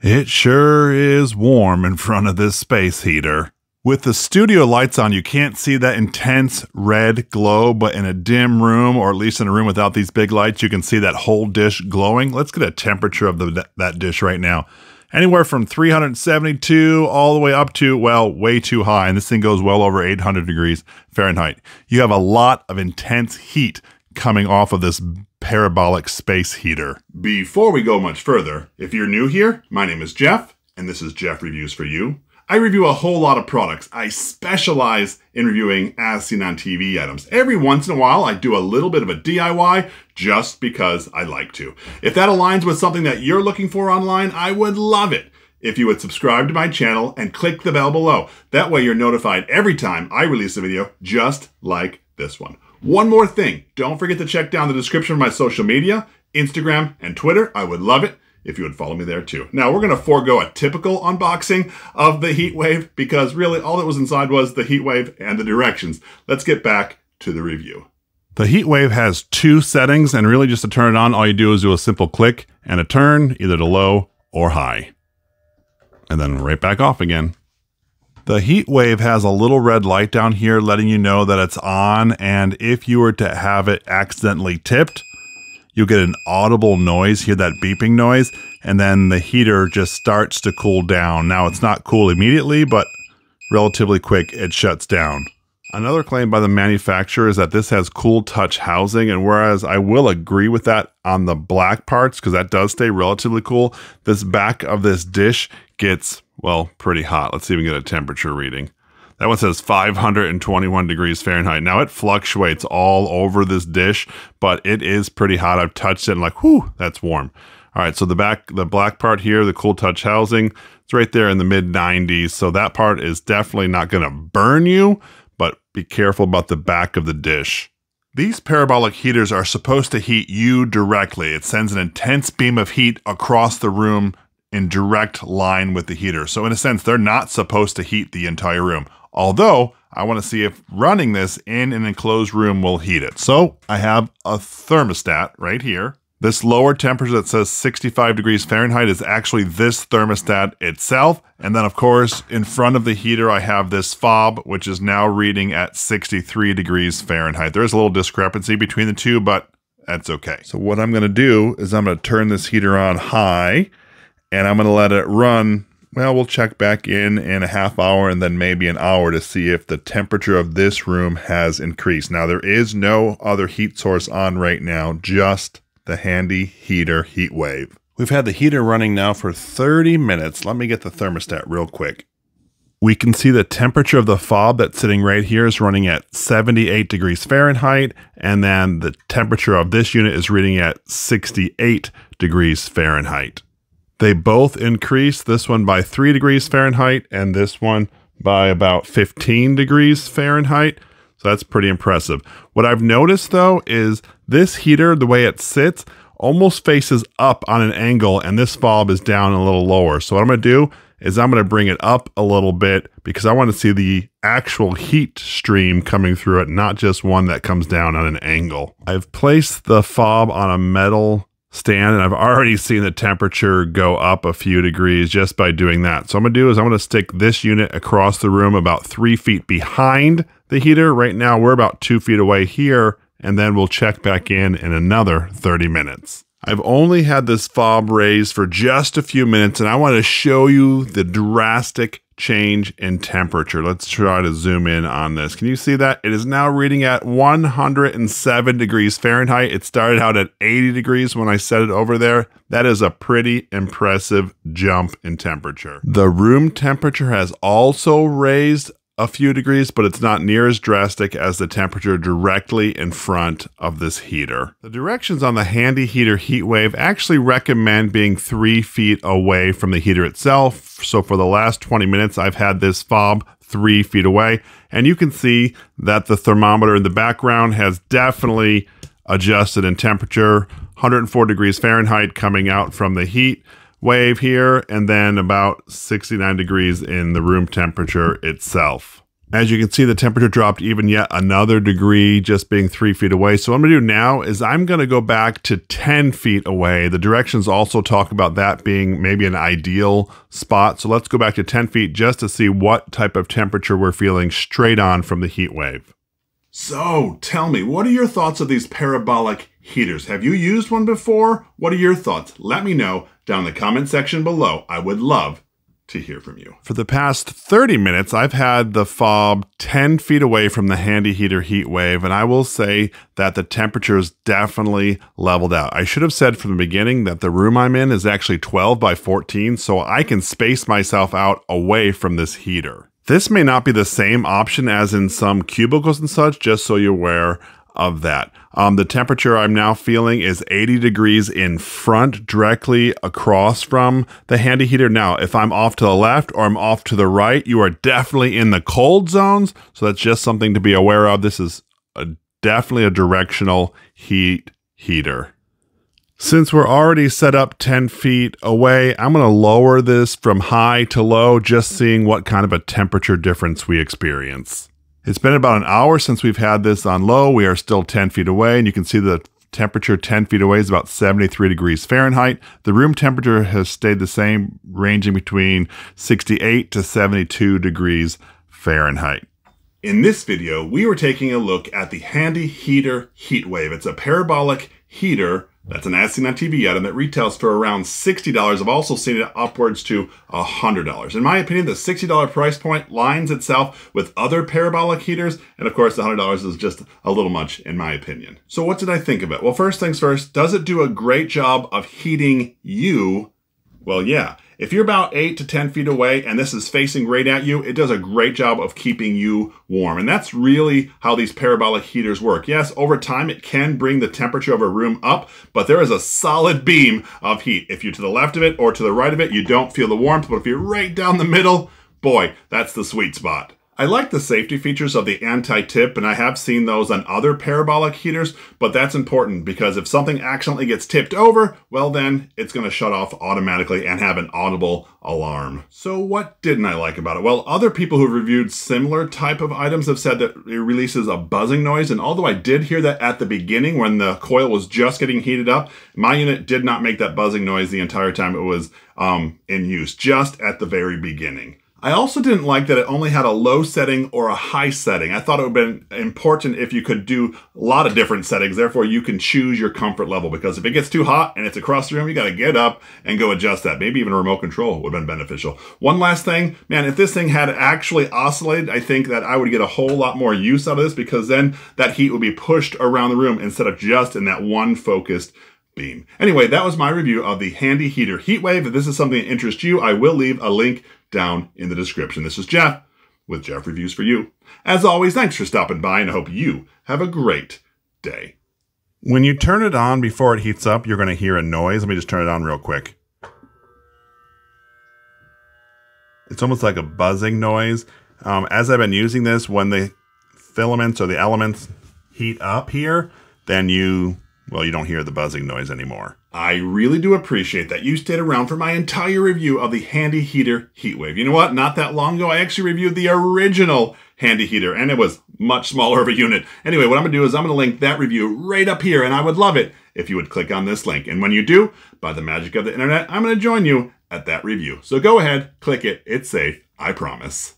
It sure is warm in front of this space heater. With the studio lights on, you can't see that intense red glow, but in a dim room, or at least in a room without these big lights, you can see that whole dish glowing. Let's get a temperature of the, that dish right now. Anywhere from 372 all the way up to, well, way too high. And this thing goes well over 800 degrees Fahrenheit. You have a lot of intense heat coming off of this parabolic space heater. Before we go much further, if you're new here, my name is Jeff, and this is Jeff Reviews for You. I review a whole lot of products. I specialize in reviewing as seen on TV items. Every once in a while, I do a little bit of a DIY just because I like to. If that aligns with something that you're looking for online, I would love it if you would subscribe to my channel and click the bell below. That way you're notified every time I release a video just like this one. One more thing, don't forget to check down the description of my social media, Instagram and Twitter. I would love it if you would follow me there too. Now we're gonna forego a typical unboxing of the heat wave because really all that was inside was the heat wave and the directions. Let's get back to the review. The heat wave has two settings and really just to turn it on, all you do is do a simple click and a turn either to low or high. And then right back off again. The heat wave has a little red light down here letting you know that it's on, and if you were to have it accidentally tipped, you'll get an audible noise, hear that beeping noise, and then the heater just starts to cool down. Now, it's not cool immediately, but relatively quick, it shuts down. Another claim by the manufacturer is that this has cool touch housing, and whereas I will agree with that on the black parts because that does stay relatively cool, this back of this dish gets, well, pretty hot. Let's see if we get a temperature reading. That one says 521 degrees Fahrenheit. Now it fluctuates all over this dish, but it is pretty hot. I've touched it and like, whew, that's warm. All right, so the back, the black part here, the cool touch housing, it's right there in the mid 90s. So that part is definitely not going to burn you, but be careful about the back of the dish. These parabolic heaters are supposed to heat you directly. It sends an intense beam of heat across the room in direct line with the heater. So in a sense, they're not supposed to heat the entire room. Although I want to see if running this in an enclosed room will heat it. So I have a thermostat right here. This lower temperature that says 65 degrees Fahrenheit is actually this thermostat itself. And then of course, in front of the heater, I have this fob, which is now reading at 63 degrees Fahrenheit. There's a little discrepancy between the two, but that's okay. So what I'm gonna do is I'm gonna turn this heater on high and I'm going to let it run. Well, we'll check back in in a half hour and then maybe an hour to see if the temperature of this room has increased. Now, there is no other heat source on right now, just the handy heater heat wave. We've had the heater running now for 30 minutes. Let me get the thermostat real quick. We can see the temperature of the fob that's sitting right here is running at 78 degrees Fahrenheit, and then the temperature of this unit is reading at 68 degrees Fahrenheit. They both increase this one by 3 degrees Fahrenheit and this one by about 15 degrees Fahrenheit. So that's pretty impressive. What I've noticed though is this heater, the way it sits, almost faces up on an angle and this fob is down a little lower. So what I'm going to do is I'm going to bring it up a little bit because I want to see the actual heat stream coming through it, not just one that comes down on an angle. I've placed the fob on a metal stand and I've already seen the temperature go up a few degrees just by doing that. So I'm gonna do is I'm gonna stick this unit across the room about three feet behind the heater. Right now we're about two feet away here and then we'll check back in in another 30 minutes. I've only had this fob raised for just a few minutes and I wanna show you the drastic change in temperature. Let's try to zoom in on this. Can you see that? It is now reading at 107 degrees Fahrenheit. It started out at 80 degrees when I set it over there. That is a pretty impressive jump in temperature. The room temperature has also raised a few degrees, but it's not near as drastic as the temperature directly in front of this heater. The directions on the Handy Heater Heat Wave actually recommend being three feet away from the heater itself. So for the last 20 minutes, I've had this fob three feet away, and you can see that the thermometer in the background has definitely adjusted in temperature, 104 degrees Fahrenheit coming out from the heat wave here, and then about 69 degrees in the room temperature itself. As you can see, the temperature dropped even yet another degree, just being three feet away. So what I'm gonna do now is I'm gonna go back to 10 feet away. The directions also talk about that being maybe an ideal spot. So let's go back to 10 feet just to see what type of temperature we're feeling straight on from the heat wave. So tell me, what are your thoughts of these parabolic heaters? Have you used one before? What are your thoughts? Let me know down in the comment section below. I would love to hear from you. For the past 30 minutes, I've had the fob 10 feet away from the handy heater heat wave, and I will say that the temperature is definitely leveled out. I should have said from the beginning that the room I'm in is actually 12 by 14, so I can space myself out away from this heater. This may not be the same option as in some cubicles and such, just so you're aware of that. Um, the temperature I'm now feeling is 80 degrees in front, directly across from the handy heater. Now, if I'm off to the left or I'm off to the right, you are definitely in the cold zones. So that's just something to be aware of. This is a, definitely a directional heat heater. Since we're already set up 10 feet away, I'm gonna lower this from high to low, just seeing what kind of a temperature difference we experience. It's been about an hour since we've had this on low. We are still 10 feet away, and you can see the temperature 10 feet away is about 73 degrees Fahrenheit. The room temperature has stayed the same, ranging between 68 to 72 degrees Fahrenheit. In this video, we were taking a look at the Handy Heater Heatwave. It's a parabolic heater that's an As Seen on TV item that retails for around $60. I've also seen it upwards to $100. In my opinion, the $60 price point lines itself with other parabolic heaters, and of course, the $100 is just a little much in my opinion. So what did I think of it? Well, first things first, does it do a great job of heating you well, yeah. If you're about 8 to 10 feet away and this is facing right at you, it does a great job of keeping you warm. And that's really how these parabolic heaters work. Yes, over time it can bring the temperature of a room up, but there is a solid beam of heat. If you're to the left of it or to the right of it, you don't feel the warmth, but if you're right down the middle, boy, that's the sweet spot. I like the safety features of the anti-tip, and I have seen those on other parabolic heaters, but that's important because if something accidentally gets tipped over, well then, it's going to shut off automatically and have an audible alarm. So what didn't I like about it? Well, other people who reviewed similar type of items have said that it releases a buzzing noise, and although I did hear that at the beginning when the coil was just getting heated up, my unit did not make that buzzing noise the entire time it was um, in use, just at the very beginning. I also didn't like that it only had a low setting or a high setting. I thought it would have been important if you could do a lot of different settings. Therefore, you can choose your comfort level because if it gets too hot and it's across the room, you got to get up and go adjust that. Maybe even a remote control would have been beneficial. One last thing, man, if this thing had actually oscillated, I think that I would get a whole lot more use out of this because then that heat would be pushed around the room instead of just in that one focused Beam. Anyway, that was my review of the Handy Heater Heatwave. If this is something that interests you, I will leave a link down in the description. This is Jeff with Jeff Reviews for You. As always, thanks for stopping by and I hope you have a great day. When you turn it on before it heats up, you're going to hear a noise. Let me just turn it on real quick. It's almost like a buzzing noise. Um, as I've been using this, when the filaments or the elements heat up here, then you well, you don't hear the buzzing noise anymore. I really do appreciate that. You stayed around for my entire review of the Handy Heater Heatwave. You know what? Not that long ago, I actually reviewed the original Handy Heater, and it was much smaller of a unit. Anyway, what I'm going to do is I'm going to link that review right up here, and I would love it if you would click on this link. And when you do, by the magic of the internet, I'm going to join you at that review. So go ahead, click it. It's safe. I promise.